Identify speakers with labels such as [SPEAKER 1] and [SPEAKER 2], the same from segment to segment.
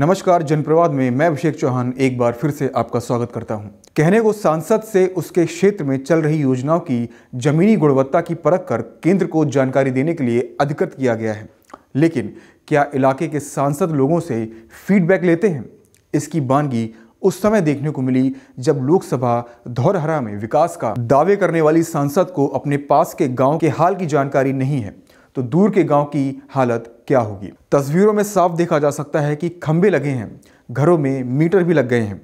[SPEAKER 1] नमस्कार जनप्रवाद में मैं अभिषेक चौहान एक बार फिर से आपका स्वागत करता हूं। कहने को सांसद से उसके क्षेत्र में चल रही योजनाओं की जमीनी गुणवत्ता की परख कर केंद्र को जानकारी देने के लिए अधिकृत किया गया है लेकिन क्या इलाके के सांसद लोगों से फीडबैक लेते हैं इसकी बानगी उस समय देखने को मिली जब लोकसभा धौरहरा में विकास का दावे करने वाली सांसद को अपने पास के गाँव के हाल की जानकारी नहीं है तो दूर के गांव की हालत क्या होगी तस्वीरों में साफ देखा जा सकता है कि खंभे लगे हैं घरों में मीटर भी लग गए हैं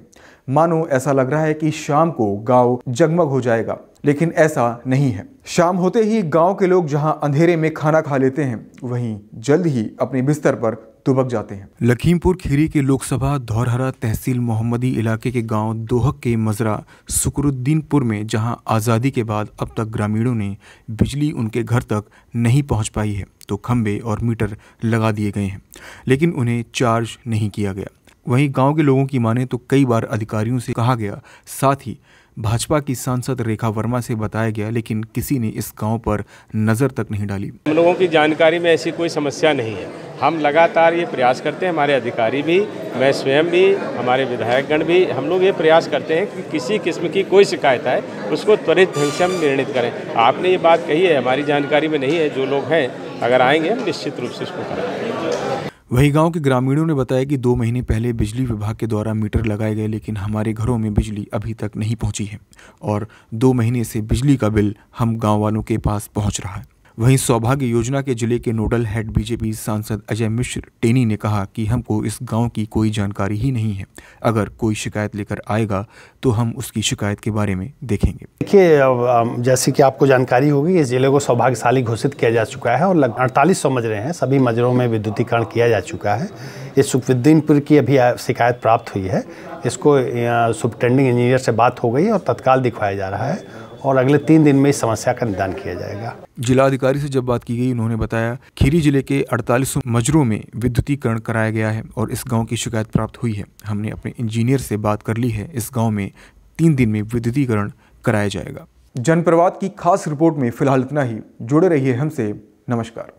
[SPEAKER 1] मानो ऐसा लग रहा है कि शाम को गांव जगमग हो जाएगा लेकिन ऐसा नहीं है शाम होते ही गांव के लोग जहां अंधेरे में खाना खा लेते हैं वहीं जल्द ही अपने बिस्तर पर दुबक जाते हैं लखीमपुर खीरी के लोकसभा धौरहरा तहसील मोहम्मदी इलाके के गांव दोहक के मजरा सुकरुद्दीनपुर में जहां आज़ादी के बाद अब तक ग्रामीणों ने बिजली उनके घर तक नहीं पहुंच पाई है तो खंबे और मीटर लगा दिए गए हैं लेकिन उन्हें चार्ज नहीं किया गया वहीं गांव के लोगों की माने तो कई बार अधिकारियों से कहा गया साथ ही भाजपा की सांसद रेखा वर्मा से बताया गया लेकिन किसी ने इस गांव पर नज़र तक नहीं डाली
[SPEAKER 2] हम लोगों की जानकारी में ऐसी कोई समस्या नहीं है हम लगातार ये प्रयास करते हैं हमारे अधिकारी भी मैं स्वयं भी हमारे विधायकगण भी हम लोग ये प्रयास करते हैं कि किसी किस्म की कोई शिकायत आए उसको त्वरित ढंग से हम निर्णित करें आपने ये बात कही है हमारी जानकारी में नहीं है जो लोग हैं अगर आएंगे हम निश्चित रूप से इसको करेंगे
[SPEAKER 1] वही गांव के ग्रामीणों ने बताया कि दो महीने पहले बिजली विभाग के द्वारा मीटर लगाए गए लेकिन हमारे घरों में बिजली अभी तक नहीं पहुंची है और दो महीने से बिजली का बिल हम गांव वालों के पास पहुंच रहा है वहीं सौभाग्य योजना के जिले के नोडल हेड बीजेपी सांसद अजय मिश्र टेनी ने कहा कि हमको इस गांव की कोई जानकारी ही नहीं है अगर कोई शिकायत लेकर आएगा तो हम उसकी शिकायत के बारे में देखेंगे
[SPEAKER 3] देखिए जैसे कि आपको जानकारी होगी इस जिले को सौभाग्यशाली घोषित किया जा चुका है और लगभग अड़तालीस सौ मजरे हैं सभी मजरों में विद्युतीकरण किया जा चुका है ये सुखविद्दीनपुर की अभी शिकायत प्राप्त हुई है इसको सुपटेंडिंग इंजीनियर से बात हो गई और तत्काल दिखवाया जा रहा है और अगले तीन दिन में इस समस्या का निदान किया जाएगा जिलाधिकारी से जब बात की
[SPEAKER 1] गई उन्होंने बताया खीरी जिले के अड़तालीस मजरों में विद्युतीकरण कराया गया है और इस गाँव की शिकायत प्राप्त हुई है हमने अपने इंजीनियर से बात कर ली है इस गाँव में तीन दिन में विद्युतीकरण कराया जाएगा जनप्रवाद की खास रिपोर्ट में फिलहाल इतना ही जुड़े रहिए हमसे नमस्कार